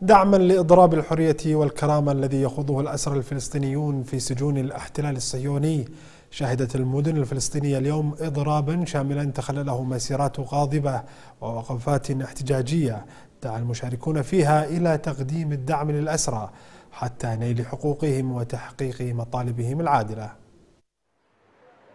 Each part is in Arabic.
دعما لاضراب الحريه والكرامه الذي يخوضه الاسرى الفلسطينيون في سجون الاحتلال الصهيوني شهدت المدن الفلسطينيه اليوم اضرابا شاملا تخلله مسيرات غاضبه ووقفات احتجاجيه دعا المشاركون فيها الى تقديم الدعم للاسرى حتى نيل حقوقهم وتحقيق مطالبهم العادله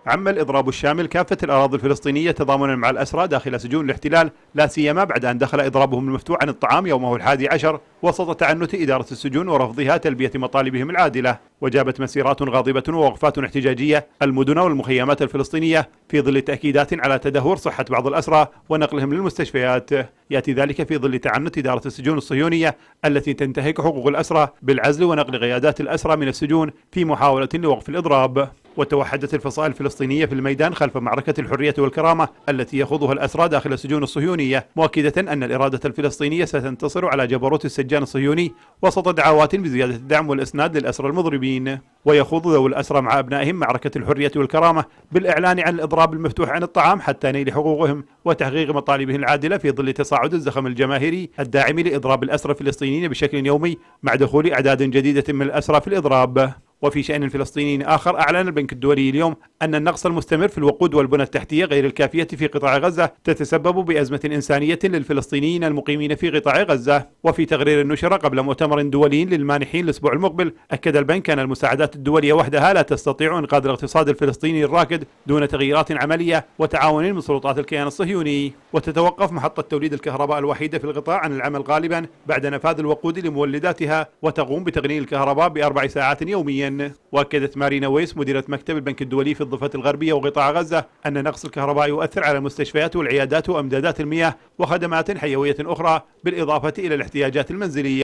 عم الإضراب الشامل كافة الأراضي الفلسطينية تضامنا مع الأسرى داخل سجون الاحتلال لا سيما بعد أن دخل إضرابهم المفتوح عن الطعام يومه الحادي عشر وسط تعنت إدارة السجون ورفضها تلبية مطالبهم العادلة وجابت مسيرات غاضبة ووقفات احتجاجية المدن والمخيمات الفلسطينية في ظل تأكيدات على تدهور صحة بعض الأسرى ونقلهم للمستشفيات يأتي ذلك في ظل تعنت إدارة السجون الصهيونية التي تنتهك حقوق الأسرى بالعزل ونقل قيادات الأسرى من السجون في محاولة لوقف الإضراب وتوحدت الفصائل الفلسطينية في الميدان خلف معركة الحرية والكرامة التي يخوضها الأسرى داخل السجون الصهيونية مؤكدة أن الإرادة الفلسطينية ستنتصر على جبروت السجان الصهيوني وسط دعوات بزيادة الدعم والإسناد للأسرى المضربين ويخوض ذوي الأسرى مع أبنائهم معركة الحرية والكرامة بالإعلان عن الإضراب المفتوح عن الطعام حتى نيل حقوقهم وتحقيق مطالبهم العادلة في ظل تصاعد الزخم الجماهيري الداعم لإضراب الأسرى الفلسطينيين بشكل يومي مع دخول أعداد جديدة من الأسرى في الإضراب وفي شأن فلسطيني آخر أعلن البنك الدولي اليوم أن النقص المستمر في الوقود والبنى التحتية غير الكافية في قطاع غزة تتسبب بأزمة إنسانية للفلسطينيين المقيمين في قطاع غزة وفي تقرير نشر قبل مؤتمر دولي للمانحين الأسبوع المقبل أكد البنك أن المساعدات الدولية وحدها لا تستطيع إنقاذ الاقتصاد الفلسطيني الراكد دون تغييرات عملية وتعاون من سلطات الكيان الصهيوني وتتوقف محطة توليد الكهرباء الوحيدة في القطاع عن العمل غالبا بعد نفاذ الوقود لمولداتها وتقوم بتغليل الكهرباء بأربع ساعات يوميا الحسين واكدت مارينا ويس مديره مكتب البنك الدولي في الضفه الغربيه وقطاع غزه ان نقص الكهرباء يؤثر على المستشفيات والعيادات وامدادات المياه وخدمات حيويه اخرى بالاضافه الى الاحتياجات المنزليه